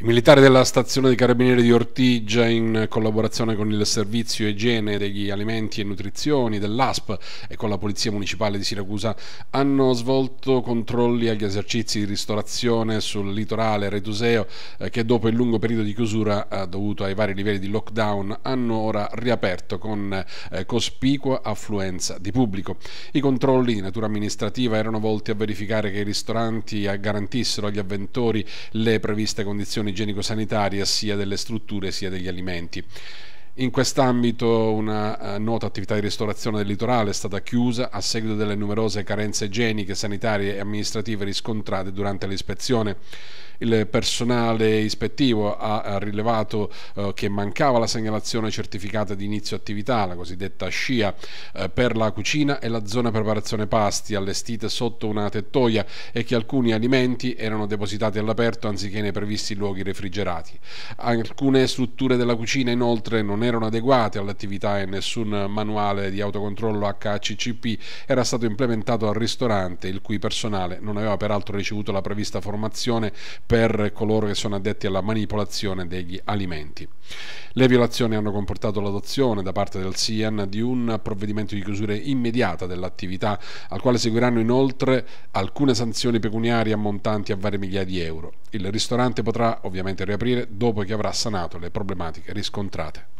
I militari della stazione dei carabinieri di Ortigia, in collaborazione con il servizio igiene degli alimenti e nutrizioni dell'ASP e con la polizia municipale di Siracusa, hanno svolto controlli agli esercizi di ristorazione sul litorale retuseo eh, che dopo il lungo periodo di chiusura eh, dovuto ai vari livelli di lockdown hanno ora riaperto con eh, cospicua affluenza di pubblico. I controlli di natura amministrativa erano volti a verificare che i ristoranti garantissero agli avventori le previste condizioni igienico sanitaria sia delle strutture sia degli alimenti. In quest'ambito una eh, nota attività di ristorazione del litorale è stata chiusa a seguito delle numerose carenze igieniche, sanitarie e amministrative riscontrate durante l'ispezione. Il personale ispettivo ha rilevato eh, che mancava la segnalazione certificata di inizio attività, la cosiddetta scia, eh, per la cucina e la zona preparazione pasti allestite sotto una tettoia e che alcuni alimenti erano depositati all'aperto anziché nei previsti luoghi refrigerati. Alcune strutture della cucina inoltre non erano adeguate all'attività e nessun manuale di autocontrollo HACCP era stato implementato al ristorante il cui personale non aveva peraltro ricevuto la prevista formazione per coloro che sono addetti alla manipolazione degli alimenti. Le violazioni hanno comportato l'adozione da parte del SIAN di un provvedimento di chiusura immediata dell'attività, al quale seguiranno inoltre alcune sanzioni pecuniarie ammontanti a varie migliaia di euro. Il ristorante potrà ovviamente riaprire dopo che avrà sanato le problematiche riscontrate.